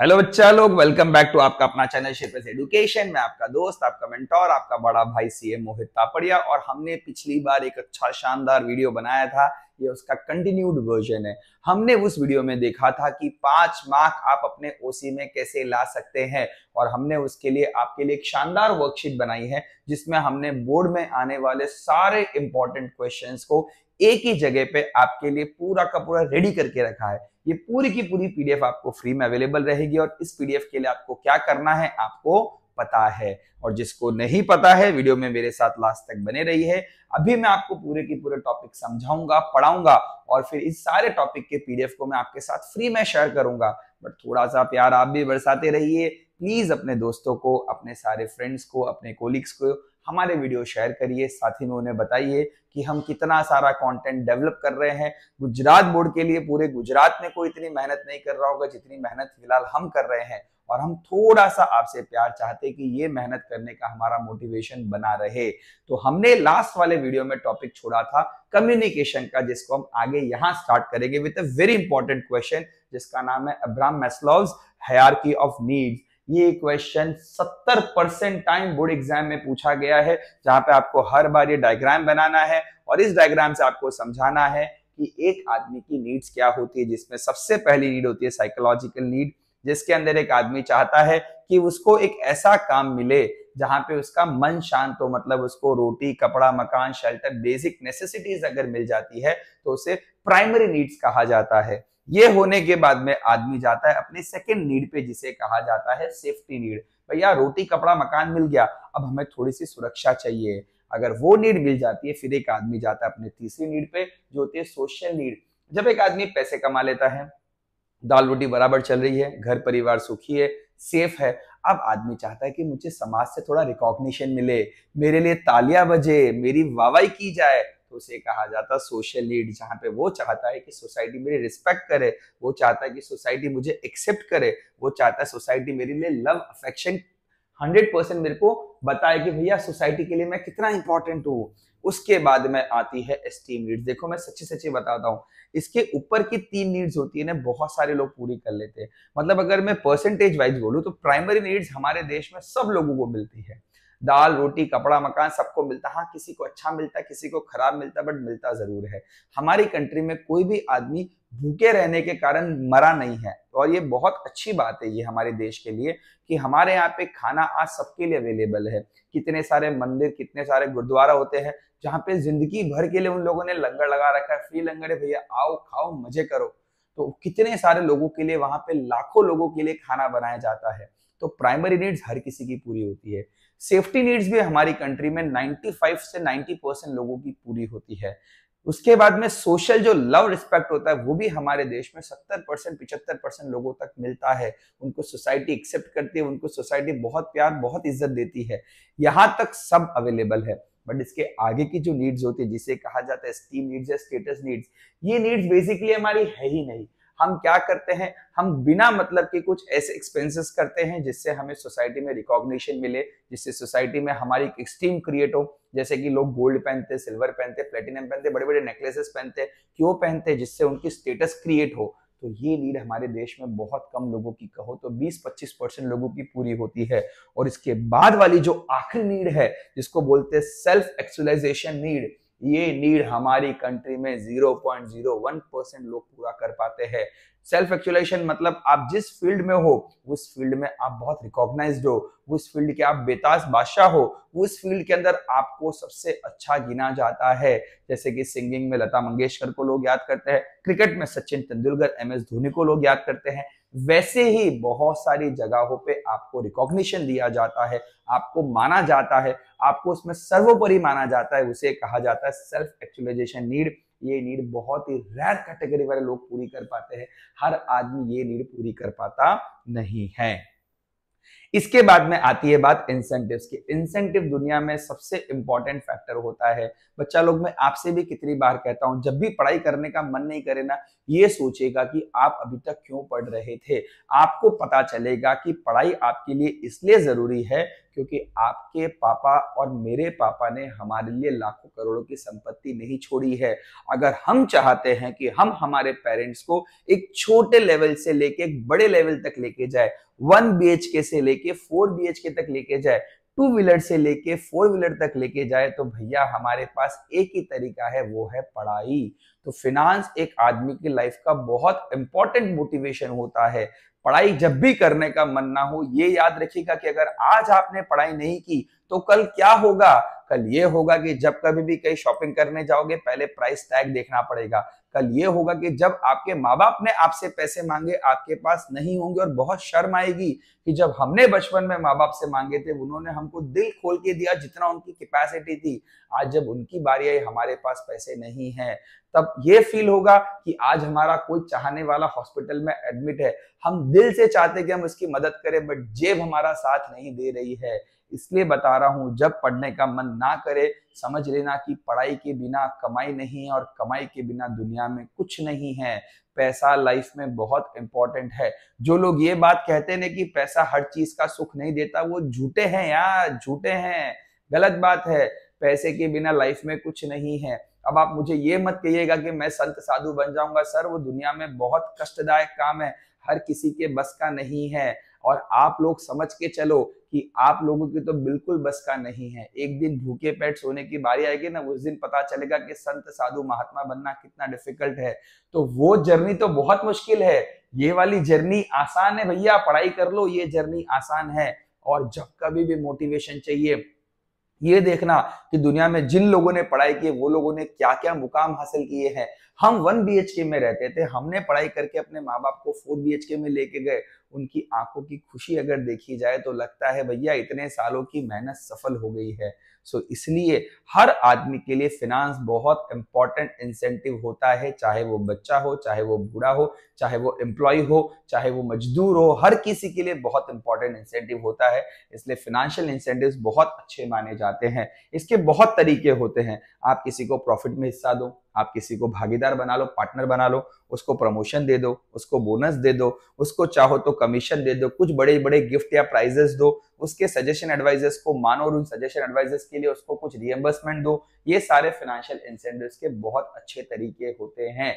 hello बच्चा लोग welcome back to आपका अपना चैनल शेपेस एजुकेशन मैं आपका दोस्त आपका मेंटोर आपका बड़ा भाई सीएम मोहित तापड़िया और हमने पिछली बार एक अच्छा शानदार वीडियो बनाया था ये उसका कंटिन्यूड वर्जन है हमने उस वीडियो में देखा था कि पांच मार्क आप अपने ओसी में कैसे ला सकते हैं और हमने उसके लिए आपके लिए एक शानदार वर्कशीट बनाई है जिसमें हमने बोर्ड में आने वाले सारे इंपॉर्टेंट क्वेश्चंस को एक ही जगह पे आपके लिए पूरा का पूरा रेडी करके रखा है ये पूरी की पूरी पीडीएफ आपको फ्री में अवेलेबल रहेगी और इस पीडीएफ के लिए आपको क्या करना है आपको पता है और जिसको नहीं पता है वीडियो में मेरे साथ लास्ट तक बने रही है अभी मैं आपको पूरे की पूरे टॉपिक समझाऊंगा पढ़ाऊंगा और फिर इस सारे टॉपिक के पीडीएफ को मैं आपके साथ फ्री में शेयर करूंगा बट थोड़ा सा प्यार आप भी बरसाते रहिए प्लीज अपने दोस्तों को अपने सारे फ्रेंड्स को अपने कोलिग्स को हमारे वीडियो शेयर करिए साथ ही में उन्हें बताइए कि हम कितना सारा कंटेंट डेवलप कर रहे हैं गुजरात बोर्ड के लिए पूरे गुजरात में कोई इतनी मेहनत नहीं कर रहा होगा जितनी मेहनत फिलहाल हम कर रहे हैं और हम थोड़ा सा आपसे प्यार चाहते कि ये मेहनत करने का हमारा मोटिवेशन बना रहे तो हमने लास्ट वाले वीडियो में टॉपिक छोड़ा था कम्युनिकेशन का जिसको हम आगे यहाँ स्टार्ट करेंगे with a very important question जिसका नाम है Abraham Maslow hierarchy of needs ये question 70 percent time board exam में पूछा गया है जहां पे आपको हर बार ये डायग्राम बनाना है और इस डायग्राम से आपको समझाना है कि एक आदमी की नीड्स क्या होती है जिसमें सबसे पहली नीड होती है साइकोलॉजिकल नीड जिसके अंदर एक आदमी चाहता है कि उसको एक ऐसा काम मिले जहां पे उसका मन शांत हो मतलब उसको रोटी कपड़ा मकान शेल्टर बेसिक नेसेसिटीज अगर मिल जाती है तो उसे प्राइमरी नीड्स कहा जाता है ये होने के बाद में आदमी जाता है अपने सेकेंड नीड पे जिसे कहा जाता है सेफ्टी नीड भैया रोटी कपड़ा मकान मिल गया अब हमें थोड़ी सी सुरक्षा चाहिए अगर वो नीड मिल जाती है फिर एक आदमी जाता है अपने तीसरी नीड पे जो होती है सोशल नीड जब एक आदमी पैसे कमा लेता है दाल रोटी बराबर चल रही है घर परिवार सुखी है सेफ है अब आदमी चाहता है कि मुझे समाज से थोड़ा रिकॉग्निशन मिले मेरे लिए तालियां बजे मेरी वावाई की जाए तो उसे कहा जाता सोशल लीड जहाँ पे वो चाहता है कि सोसाइटी मेरी रिस्पेक्ट करे वो चाहता है कि सोसाइटी मुझे एक्सेप्ट करे वो चाहता है सोसाइटी मेरे लिए लव अफेक्शन हंड्रेड परसेंट मेरे को बताए कि भैया सोसाइटी के लिए मैं कितना इंपॉर्टेंट हूँ उसके बाद में आती है एस्टीम नीड्स देखो मैं सच्ची सच्ची बताता हूँ इसके ऊपर की तीन नीड्स होती है ना बहुत सारे लोग पूरी कर लेते हैं मतलब अगर मैं परसेंटेज वाइज बोलूँ तो प्राइमरी नीड्स हमारे देश में सब लोगों को मिलती है दाल रोटी कपड़ा मकान सबको मिलता हाँ किसी को अच्छा मिलता है किसी को खराब मिलता है बट मिलता जरूर है हमारी कंट्री में कोई भी आदमी भूखे रहने के कारण मरा नहीं है और ये बहुत अच्छी बात है ये हमारे देश के लिए कि हमारे यहाँ पे खाना आज सबके लिए अवेलेबल है कितने सारे मंदिर कितने सारे गुरुद्वारा होते हैं जहाँ पे जिंदगी भर के लिए उन लोगों ने लंगर लगा रखा है फ्री लंगर है भैया आओ खाओ मजे करो तो कितने सारे लोगों के लिए वहां पे लाखों लोगों के लिए खाना बनाया जाता है तो प्राइमरी नीड्स हर किसी की पूरी होती है सेफ्टी नीड्स भी हमारी कंट्री में 95 से 90 परसेंट लोगों की पूरी होती है उसके बाद में सोशल जो लव रिस्पेक्ट होता है वो भी हमारे देश में 70 परसेंट पिछहत्तर परसेंट लोगों तक मिलता है उनको सोसाइटी एक्सेप्ट करती है उनको सोसाइटी बहुत प्यार बहुत इज्जत देती है यहाँ तक सब अवेलेबल है बट इसके आगे की जो नीड्स होती है जिसे कहा जाता है स्टीम नीड्स या स्टेटस नीड्स ये नीड्स बेसिकली हमारी है ही नहीं हम क्या करते हैं हम बिना मतलब के कुछ ऐसे एक्सपेंसेस करते हैं जिससे हमें सोसाइटी में रिकॉग्निशन मिले जिससे सोसाइटी में हमारी एक्सट्रीम क्रिएट हो जैसे कि लोग गोल्ड पहनते सिल्वर पहनते प्लेटिनम पहनते बड़े बड़े नेकलेसेस पहनते क्यों पहनते जिससे उनकी स्टेटस क्रिएट हो तो ये नीड हमारे देश में बहुत कम लोगों की कहो तो 20-25 परसेंट लोगों की पूरी होती है और इसके बाद वाली जो आखिरी नीड है जिसको बोलते हैं सेल्फ एक्चुअलाइजेशन नीड ये नीड हमारी कंट्री में 0.01 परसेंट लोग पूरा कर पाते हैं सेल्फ एक्चुअलाइजेशन मतलब आप जिस फील्ड में हो उस फील्ड में आप बहुत रिकॉग्नाइज हो उस फील्ड के आप बेताज बादशाह हो उस फील्ड के अंदर आपको सबसे अच्छा गिना जाता है जैसे कि सिंगिंग में लता मंगेशकर को लोग याद करते हैं क्रिकेट में सचिन तेंदुलकर एम एस धोनी को लोग याद करते हैं वैसे ही बहुत सारी जगहों पे आपको रिकॉग्निशन दिया जाता है आपको माना जाता है आपको उसमें सर्वोपरि माना जाता है उसे कहा जाता है सेल्फ एक्चुअलाइजेशन नीड ये नीड बहुत ही रेयर कैटेगरी वाले लोग पूरी कर पाते हैं हर आदमी ये नीड पूरी कर पाता नहीं है इसके बाद में आती है बात इंसेंटिव की इंसेंटिव दुनिया में सबसे इंपॉर्टेंट फैक्टर होता है बच्चा लोग मैं आपसे भी कितनी बार कहता हूं जब भी पढ़ाई करने का मन नहीं करे ना ये सोचेगा कि आप अभी तक क्यों पढ़ रहे थे आपको पता चलेगा कि पढ़ाई आपके लिए इसलिए जरूरी है क्योंकि आपके पापा और मेरे पापा ने हमारे लिए लाखों करोड़ों की संपत्ति नहीं छोड़ी है अगर हम चाहते हैं कि हम हमारे पेरेंट्स को एक छोटे लेवल से लेके एक बड़े लेवल तक लेके जाए वन बी से लेके लेके फोर बी तक लेके जाए टू व्हीलर से लेके फोर व्हीलर तक लेके जाए तो भैया हमारे पास एक ही तरीका है वो है पढ़ाई तो फिनांस एक आदमी की लाइफ का बहुत इंपॉर्टेंट मोटिवेशन होता है पढ़ाई जब भी करने का मन ना हो ये याद रखिएगा कि अगर आज आपने पढ़ाई नहीं की तो कल क्या होगा कल ये होगा कि जब कभी भी कहीं शॉपिंग करने जाओगे पहले प्राइस टैग देखना पड़ेगा कल ये होगा कि जब आपके माँ बाप ने आपसे पैसे मांगे आपके पास नहीं होंगे और बहुत शर्म आएगी कि जब हमने बचपन में माँ बाप से मांगे थे उन्होंने हमको दिल खोल के दिया जितना उनकी कैपेसिटी थी आज जब उनकी बारी आई हमारे पास पैसे नहीं है तब ये फील होगा कि आज हमारा कोई चाहने वाला हॉस्पिटल में एडमिट है हम दिल से चाहते कि हम उसकी मदद करें बट जेब हमारा साथ नहीं दे रही है इसलिए बता रहा हूँ जब पढ़ने का मन ना करे समझ लेना कि पढ़ाई के बिना कमाई नहीं है और कमाई के बिना दुनिया में कुछ नहीं है पैसा लाइफ में बहुत इंपॉर्टेंट है जो लोग ये बात कहते हैं कि पैसा हर चीज का सुख नहीं देता वो झूठे हैं यार झूठे हैं गलत बात है पैसे के बिना लाइफ में कुछ नहीं है अब आप मुझे ये मत कहिएगा कि मैं संत साधु बन जाऊंगा सर वो दुनिया में बहुत कष्टदायक काम है हर किसी के बस का नहीं है और आप लोग समझ के चलो कि आप लोगों की तो बिल्कुल बस का नहीं है एक दिन भूखे पेट सोने की बारी आएगी ना उस दिन पता चलेगा कि संत साधु महात्मा बनना कितना डिफिकल्ट है तो वो जर्नी तो बहुत मुश्किल है ये वाली जर्नी आसान है भैया पढ़ाई कर लो ये जर्नी आसान है और जब कभी भी मोटिवेशन चाहिए ये देखना कि दुनिया में जिन लोगों ने पढ़ाई की वो लोगों ने क्या क्या मुकाम हासिल किए हैं हम वन बी में रहते थे हमने पढ़ाई करके अपने माँ बाप को फोर बी में लेके गए उनकी आंखों की खुशी अगर देखी जाए तो लगता है भैया इतने सालों की मेहनत सफल हो गई है सो so, इसलिए हर आदमी के लिए फिनांस बहुत इंपॉर्टेंट इंसेंटिव होता है चाहे वो बच्चा हो चाहे वो बूढ़ा हो चाहे वो एम्प्लॉय हो चाहे वो मजदूर हो हर किसी के लिए बहुत इंपॉर्टेंट इंसेंटिव होता है इसलिए फिनेंशियल इंसेंटिव बहुत अच्छे माने जाते हैं इसके बहुत तरीके होते हैं आप किसी को प्रॉफिट में हिस्सा दो आप किसी को भागीदार बना लो पार्टनर बना लो उसको प्रमोशन दे दो उसको बोनस दे दो उसको चाहो तो कमीशन दे दो कुछ बड़े बड़े गिफ्ट या प्राइजेस दो उसके सजेशन एडवाइजर्स को मानो और उन सजेशन एडवाइजर्स के लिए उसको कुछ रियम्बर्समेंट दो ये सारे फाइनेंशियल इंसेंटिव के बहुत अच्छे तरीके होते हैं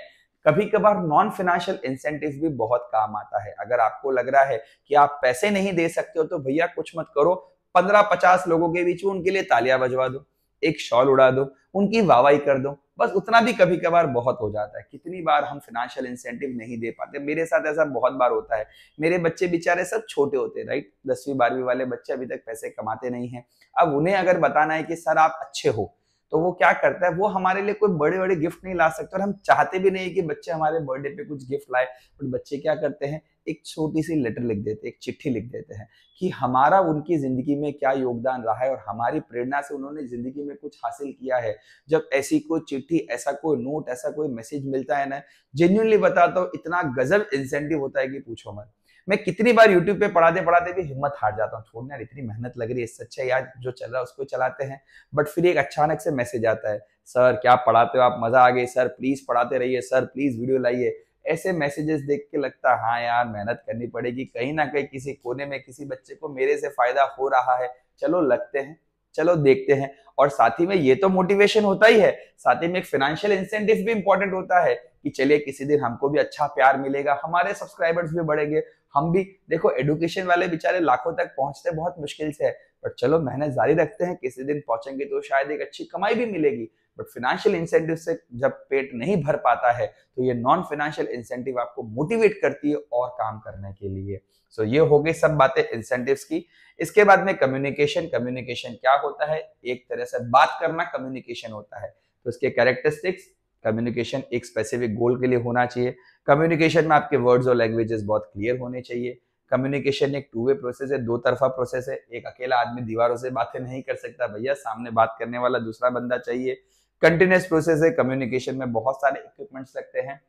कभी कभार नॉन फाइनेंशियल इंसेंटिव भी बहुत काम आता है अगर आपको लग रहा है कि आप पैसे नहीं दे सकते हो तो भैया कुछ मत करो पंद्रह पचास लोगों के बीच में उनके लिए तालियां बजवा दो एक शॉल उड़ा दो उनकी वाहवाही कर दो बस उतना भी कभी कभार बहुत हो जाता है कितनी बार हम फिनेंशियल इंसेंटिव नहीं दे पाते मेरे साथ ऐसा बहुत बार होता है मेरे बच्चे बेचारे सब छोटे होते हैं राइट दसवीं बारहवीं वाले बच्चे अभी तक पैसे कमाते नहीं है अब उन्हें अगर बताना है कि सर आप अच्छे हो तो वो क्या करता है वो हमारे लिए कोई बड़े बड़े गिफ्ट नहीं ला सकते और हम चाहते भी नहीं कि बच्चे हमारे बर्थडे पे कुछ गिफ्ट लाए बट बच्चे क्या करते हैं एक छोटी सी लेटर लिख देते एक चिट्ठी लिख देते हैं कि हमारा उनकी ज़िंदगी में क्या योगदान रहा है और हमारी प्रेरणा से उन्होंने ज़िंदगी में कुछ हासिल किया है जब ऐसी कोई चिट्ठी ऐसा कोई नोट ऐसा कोई मैसेज मिलता है ना जेन्यूनली बताता हूँ इतना गजब इंसेंटिव होता है कि पूछो मत मैं कितनी बार यूट्यूब पे पढ़ाते पढ़ाते भी हिम्मत हार जाता हूँ छोड़ने यार इतनी मेहनत लग रही है सच्चा यार जो चल रहा है उसको चलाते हैं बट फिर एक अचानक से मैसेज आता है सर क्या पढ़ाते हो आप मजा आ गई सर प्लीज पढ़ाते रहिए सर प्लीज वीडियो लाइए ऐसे मैसेजेस देख के लगता है हाँ यार मेहनत करनी पड़ेगी कहीं ना कहीं किसी कोने में किसी बच्चे को मेरे से फायदा हो रहा है चलो लगते हैं चलो देखते हैं और साथ ही में ये तो मोटिवेशन होता ही है साथ ही में एक फाइनेंशियल इंसेंटिव भी इंपॉर्टेंट होता है कि चलिए किसी दिन हमको भी अच्छा प्यार मिलेगा हमारे सब्सक्राइबर्स भी बढ़ेंगे हम भी देखो एडुकेशन वाले बेचारे लाखों तक पहुंचते बहुत मुश्किल से है पर चलो मेहनत जारी रखते हैं किसी दिन पहुंचेंगे तो शायद एक अच्छी कमाई भी मिलेगी बट फिनेंशियल इंसेंटिव से जब पेट नहीं भर पाता है तो ये नॉन फिनेंशियल इंसेंटिव आपको मोटिवेट करती है और काम करने के लिए सो so, ये हो गई सब बातें इंसेंटिव की इसके बाद में कम्युनिकेशन कम्युनिकेशन क्या होता है एक तरह से बात करना कम्युनिकेशन होता है तो इसके कैरेक्टरिस्टिक्स कम्युनिकेशन एक स्पेसिफिक गोल के लिए होना चाहिए कम्युनिकेशन में आपके वर्ड्स और लैंग्वेजेस बहुत क्लियर होने चाहिए कम्युनिकेशन एक टू वे प्रोसेस है दो तरफा प्रोसेस है एक अकेला आदमी दीवारों से बातें नहीं कर सकता भैया सामने बात करने वाला दूसरा बंदा चाहिए कंटिन्यूस प्रोसेस है कम्युनिकेशन में बहुत सारे इक्विपमेंट्स लगते हैं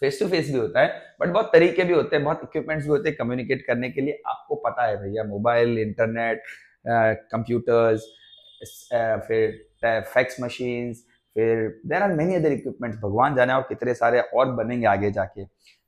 फेस टू फेस भी होता है बट बहुत तरीके भी होते हैं बहुत इक्विपमेंट्स भी होते हैं कम्युनिकेट करने के लिए आपको पता है भैया मोबाइल इंटरनेट कंप्यूटर्स फिर फैक्स मशीन्स फिर there are many other equipments भगवान जाने और कितने सारे और बनेंगे आगे जाके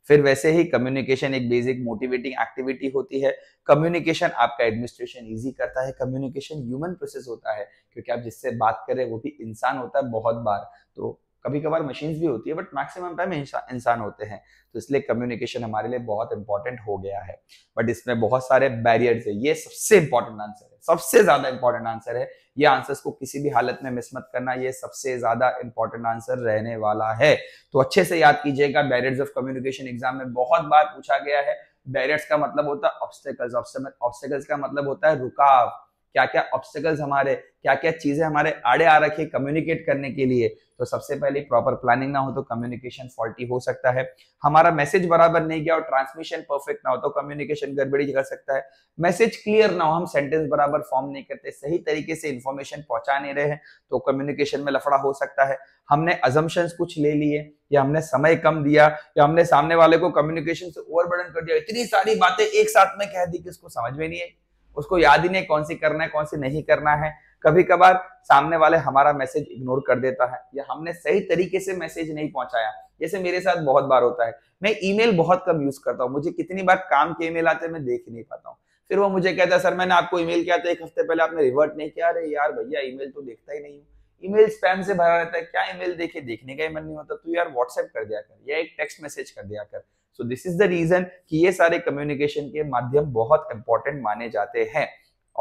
फिर वैसे ही कम्युनिकेशन एक बेसिक मोटिवेटिंग एक्टिविटी होती है कम्युनिकेशन आपका एडमिनिस्ट्रेशन इजी करता है कम्युनिकेशन ह्यूमन प्रोसेस होता है क्योंकि आप जिससे बात करें वो भी इंसान होता है बहुत बार तो कभी कभार मशीन भी होती है बट मैक्सिमम टाइम इंसान होते हैं तो इसलिए कम्युनिकेशन हमारे लिए बहुत इंपॉर्टेंट हो गया है बट इसमें बहुत सारे बैरियर्स है ये सबसे इंपॉर्टेंट आंसर है सबसे ज्यादा इंपॉर्टेंट आंसर है ये आंसर्स को किसी भी हालत में मिस मत करना ये सबसे ज्यादा इंपॉर्टेंट आंसर रहने वाला है तो अच्छे से याद कीजिएगा बैरियर्स ऑफ कम्युनिकेशन एग्जाम में बहुत बार पूछा गया है बैरियर्स का मतलब होता है ऑब्स्टेकल्स ऑब्स्टेकल्स का मतलब होता है रुकाव क्या क्या ऑब्स्टिकल्स हमारे क्या क्या चीजें हमारे आड़े आ रखी कम्युनिकेट करने के लिए तो सबसे पहले प्रॉपर प्लानिंग ना हो तो कम्युनिकेशन फॉल्टी हो सकता है हमारा मैसेज बराबर नहीं गया और ट्रांसमिशन परफेक्ट ना हो तो कम्युनिकेशन गड़बड़ी कर सकता है मैसेज क्लियर ना हो हम सेंटेंस बराबर फॉर्म नहीं करते सही तरीके से इंफॉर्मेशन पहुंचा नहीं रहे हैं तो कम्युनिकेशन में लफड़ा हो सकता है हमने अजम्पन्स कुछ ले लिए या हमने समय कम दिया या हमने सामने वाले को कम्युनिकेशन से ओवरबर्डन कर दिया इतनी सारी बातें एक साथ में कह दी कि उसको समझ में नहीं है उसको याद ही नहीं कौन सी करना है कौन सी नहीं करना है कभी कभार सामने वाले हमारा मैसेज इग्नोर कर देता है या हमने सही तरीके से मैसेज नहीं पहुंचाया जैसे मेरे साथ बहुत बार होता है मैं ईमेल बहुत कम यूज करता हूँ मुझे कितनी बार काम के ईमेल आते हैं मैं देख नहीं पाता हूँ फिर वो मुझे कहता है सर मैंने आपको ईमेल किया था तो एक हफ्ते पहले आपने रिवर्ट नहीं किया अरे यार भैया ईमेल तो देखता ही नहीं हूँ ईमेल स्पैम से भरा रहता है क्या ईमेल देखे देखने का ही मन नहीं होता तू यार व्हाट्सएप कर दिया कर या एक टेक्स्ट मैसेज कर दिया कर so this is the reason कि ये सारे कम्युनिकेशन के माध्यम बहुत इंपॉर्टेंट माने जाते हैं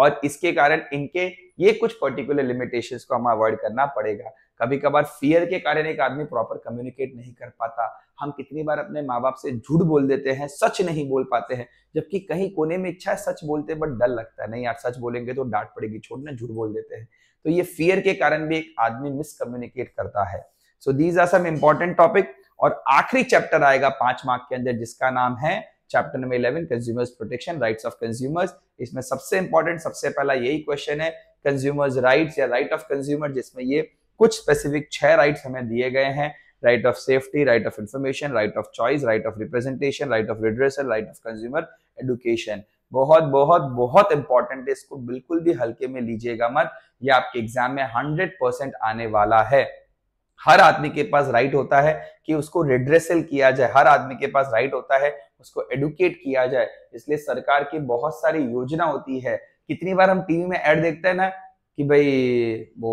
और इसके कारण इनके ये कुछ पर्टिकुलर लिमिटेशन को हमें अवॉइड करना पड़ेगा कभी कभार फियर के कारण एक आदमी प्रॉपर कम्युनिकेट नहीं कर पाता हम कितनी बार अपने माँ बाप से झूठ बोल देते हैं सच नहीं बोल पाते हैं जबकि कहीं कोने में इच्छा है सच बोलते बट डर लगता है नहीं यार सच बोलेंगे तो डांट पड़ेगी छोड़ना झूठ बोल देते हैं तो ये फियर के कारण भी एक आदमी मिसकम्युनिकेट करता है so these are some important topic और आखिरी चैप्टर आएगा पांच मार्क के अंदर जिसका नाम है chapter number eleven consumers protection rights of consumers इसमें सबसे इंपॉर्टेंट सबसे पहला यही क्वेश्चन है कंज्यूमर्स राइट या राइट ऑफ कंज्यूमर जिसमें ये कुछ स्पेसिफिक छह राइट हमें दिए गए हैं right of safety right of information right of choice right of representation right of redressal right of consumer education बहुत बहुत बहुत इंपॉर्टेंट है इसको बिल्कुल भी हल्के में लीजिएगा मत ये आपके एग्जाम में हंड्रेड परसेंट आने वाला है हर आदमी के पास राइट होता है कि उसको रिड्रेसल किया जाए हर आदमी के पास राइट होता है उसको एडुकेट किया जाए इसलिए सरकार की बहुत सारी योजना होती है कितनी बार हम टीवी में एड देखते हैं ना कि भाई वो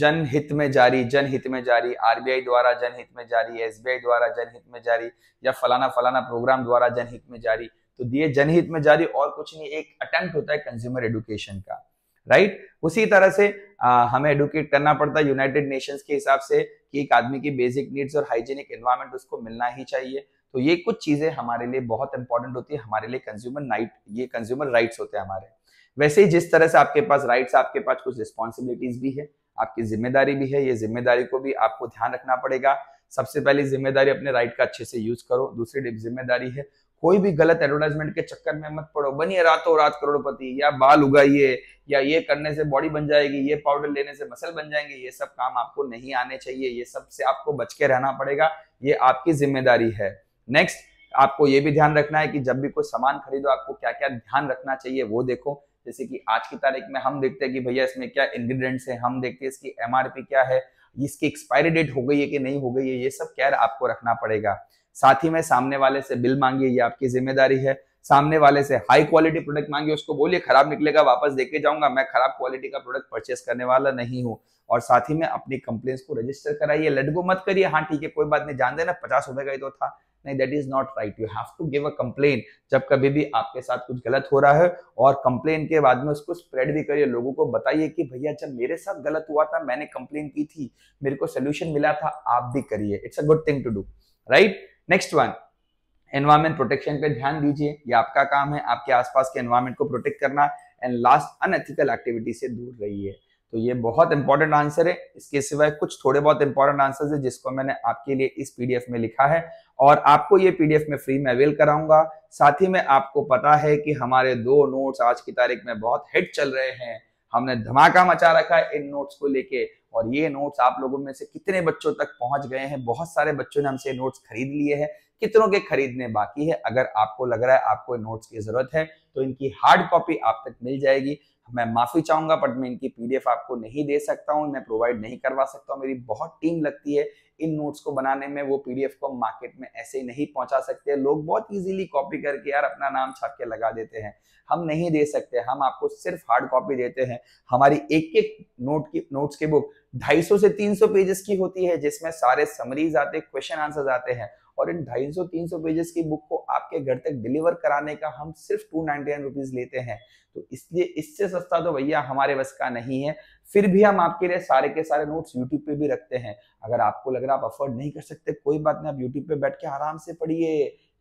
जनहित में जारी जनहित में जारी आरबीआई द्वारा जनहित में जारी एसबीआई द्वारा जनहित में जारी या फलाना फलाना प्रोग्राम द्वारा जनहित में जारी तो दिए जनहित में जारी और कुछ नहीं एक अटेम्प्ट होता है कंज्यूमर एडुकेशन का राइट उसी तरह से आ, हमें एडुकेट करना पड़ता है यूनाइटेड नेशंस के हिसाब से कि एक आदमी की बेसिक नीड्स और हाइजीनिक एनवायरमेंट उसको मिलना ही चाहिए तो ये कुछ चीजें हमारे लिए बहुत इंपॉर्टेंट होती है हमारे लिए कंज्यूमर नाइट ये कंज्यूमर राइट्स होते हैं हमारे वैसे ही जिस तरह से आपके पास राइट्स आपके पास कुछ रिस्पॉन्सिबिलिटीज भी है आपकी जिम्मेदारी भी है ये जिम्मेदारी को भी आपको ध्यान रखना पड़ेगा सबसे पहली जिम्मेदारी अपने राइट का अच्छे से यूज करो दूसरी जिम्मेदारी है कोई भी गलत एडवर्टाइजमेंट के चक्कर में मत पड़ो बनिए रातों रात करोड़पति या बाल उगाइए या ये करने से बॉडी बन जाएगी ये पाउडर लेने से मसल बन जाएंगे ये सब काम आपको नहीं आने चाहिए ये सब से आपको बच के रहना पड़ेगा ये आपकी जिम्मेदारी है नेक्स्ट आपको ये भी ध्यान रखना है कि जब भी कोई सामान खरीदो आपको क्या क्या ध्यान रखना चाहिए वो देखो जैसे कि आज की तारीख में हम देखते हैं कि भैया इसमें क्या इंग्रीडियंट्स है हम देखते हैं इसकी एमआरपी क्या है इसकी एक्सपायरी डेट हो गई है कि नहीं हो गई है ये सब कैर आपको रखना पड़ेगा साथ ही में सामने वाले से बिल मांगिए ये आपकी जिम्मेदारी है सामने वाले से हाई क्वालिटी प्रोडक्ट मांगिए उसको बोलिए खराब निकलेगा वापस देके जाऊंगा मैं खराब क्वालिटी का प्रोडक्ट परचेस करने वाला नहीं हूँ और साथ ही में अपनी कंप्लेन को रजिस्टर कराइए लडगो मत करिए हाँ ठीक है कोई बात नहीं जान देना पचास रुपए का ही तो था नहीं that is not right you have to give a complain जब कभी भी आपके साथ कुछ गलत हो रहा है और कंप्लेन के बाद में उसको स्प्रेड भी करिए लोगों को बताइए कि भैया जब मेरे साथ गलत हुआ था मैंने कंप्लेन की थी मेरे को सोल्यूशन मिला था आप भी करिए it's a good thing to do right next one environment protection पे ध्यान दीजिए ये आपका काम है आपके आसपास के एनवायरमेंट को प्रोटेक्ट करना एंड लास्ट अनएथिकल एक्टिविटी से दूर रहिए तो ये बहुत इंपॉर्टेंट आंसर है इसके सिवाय कुछ थोड़े बहुत इंपॉर्टेंट आंसर है जिसको मैंने आपके लिए इस पीडीएफ में लिखा है और आपको ये पीडीएफ में फ्री में अवेल कराऊंगा साथ ही में आपको पता है कि हमारे दो नोट्स आज की तारीख में बहुत हिट चल रहे हैं हमने धमाका मचा रखा है इन नोट्स को लेके और ये नोट्स आप लोगों में से कितने बच्चों तक पहुंच गए हैं बहुत सारे बच्चों ने हमसे नोट्स खरीद लिए हैं कितनों के खरीदने बाकी है अगर आपको लग रहा है आपको नोट्स की जरूरत है तो इनकी हार्ड कॉपी आप तक मिल जाएगी मैं माफी चाहूंगा बट मैं इनकी पीडीएफ आपको नहीं दे सकता हूँ मैं प्रोवाइड नहीं करवा सकता हूँ मेरी बहुत टीम लगती है इन नोट्स को बनाने में वो पीडीएफ को मार्केट में ऐसे ही नहीं पहुंचा सकते लोग बहुत इजीली कॉपी करके यार अपना नाम छाप के लगा देते हैं हम नहीं दे सकते हम आपको सिर्फ हार्ड कॉपी देते हैं हमारी एक एक नोट की नोट्स की बुक 250 से 300 पेजेस की होती है जिसमें सारे समरीज आते हैं क्वेश्चन आंसर्स आते हैं और इन 250-300 पेजेस की बुक को आपके घर तक डिलीवर कराने का हम सिर्फ टू नाइनटी लेते हैं तो इसलिए इससे सस्ता तो भैया हमारे बस का नहीं है फिर भी हम आपके लिए सारे के सारे नोट्स यूट्यूब पे भी रखते हैं अगर आपको लग रहा आप अफोर्ड नहीं कर सकते कोई बात नहीं आप यूट्यूब पे बैठ के आराम से पढ़िए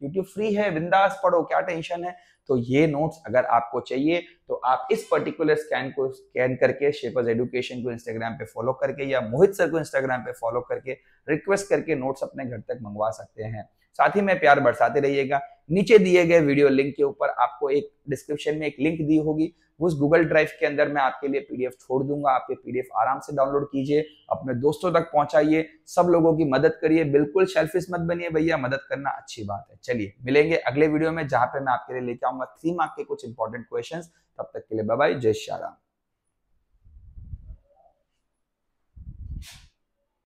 यूट्यूब फ्री है बिंदास पढ़ो क्या टेंशन है तो ये नोट्स अगर आपको चाहिए तो आप इस पर्टिकुलर स्कैन को स्कैन करके शेपर्स एडुकेशन को इंस्टाग्राम पे फॉलो करके या मोहित सर को इंस्टाग्राम पे फॉलो करके रिक्वेस्ट करके नोट्स अपने घर तक मंगवा सकते हैं साथ ही में प्यार बरसाते रहिएगा नीचे दिए गए वीडियो लिंक के ऊपर आपको एक डिस्क्रिप्शन में एक लिंक दी होगी उस गूगल ड्राइव के अंदर मैं आपके लिए पीडीएफ छोड़ दूंगा आप ये पीडीएफ आराम से डाउनलोड कीजिए अपने दोस्तों तक पहुंचाइए सब लोगों की मदद करिए बिल्कुल सेल्फिश मत बनिए भैया मदद करना अच्छी बात है चलिए मिलेंगे अगले वीडियो में जहां पे मैं आपके लिए लेके आऊंगा थ्री मार्क के कुछ इंपॉर्टेंट क्वेश्चन तब तक के लिए बाय जय श्याराम